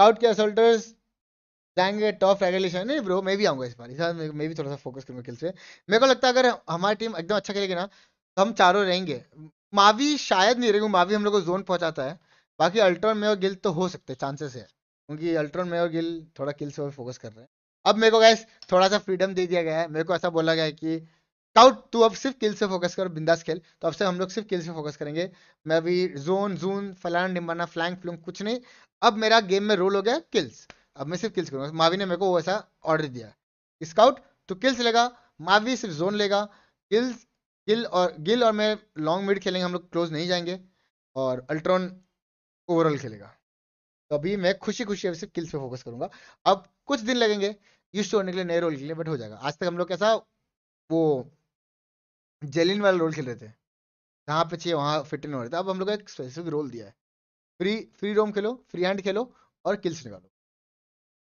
cout के असोल्टर्स जाएंगे top regulation नहीं ब्रो मैं भी आऊंगा इस बार इस बार मैं भी थोड़ा सा फोकस करूंगा खेल से मेरे को लगता है अगर हमारी टीम एकदम अच्छा खेलेगी ना तो हम चारों रहेंगे मावी शायद नहीं रहेगी मावी हम लोग को जोन पहुंचाता है बाकी अल्ट्रॉन में और गिल तो हो सकते हैं चांसेस है क्योंकि अल्ट्रॉन में और गिल थोड़ा किल्स पर फोकस कर रहे हैं अब मेरे को गैस थोड़ा सा फ्रीडम दे दिया गया है मेरे को ऐसा बोला गया है कि काउट तो तू तो अब सिर्फ किल से फोकस कर बिंदास खेल तो अब से हम लोग सिर्फ किल से फोकस करेंगे मैं अभी जोन जून फलाना निम्बाना फ्लैंक फ्लूंग कुछ नहीं अब मेरा गेम में रोल हो गया किल्स अब मैं सिर्फ किल्स करूंगा मावी ने मेरे को वैसा ऑर्डर दिया स्काउट तो किल्स लेगा मावी सिर्फ जोन लेगा किल्स गिल और गिल और मैं लॉन्ग मिड खेलेंगे हम लोग क्लोज नहीं जाएंगे और अल्ट्रॉन ओवरऑल खेलेगा तो अभी मैं खुशी खुशी अभी सिर्फ किल्स पे फोकस करूंगा अब कुछ दिन लगेंगे यूज होने के लिए नए रोल के लिए बट हो जाएगा आज तक हम लोग कैसा वो जेलिन वाला रोल खेल रहे थे जहाँ पे चाहिए वहाँ फिट इन हो रहे थे अब हम लोग का एक स्पेसिफिक रोल दिया है फ्री फ्री रोम खेलो फ्री हैंड खेलो और किल्स निकालो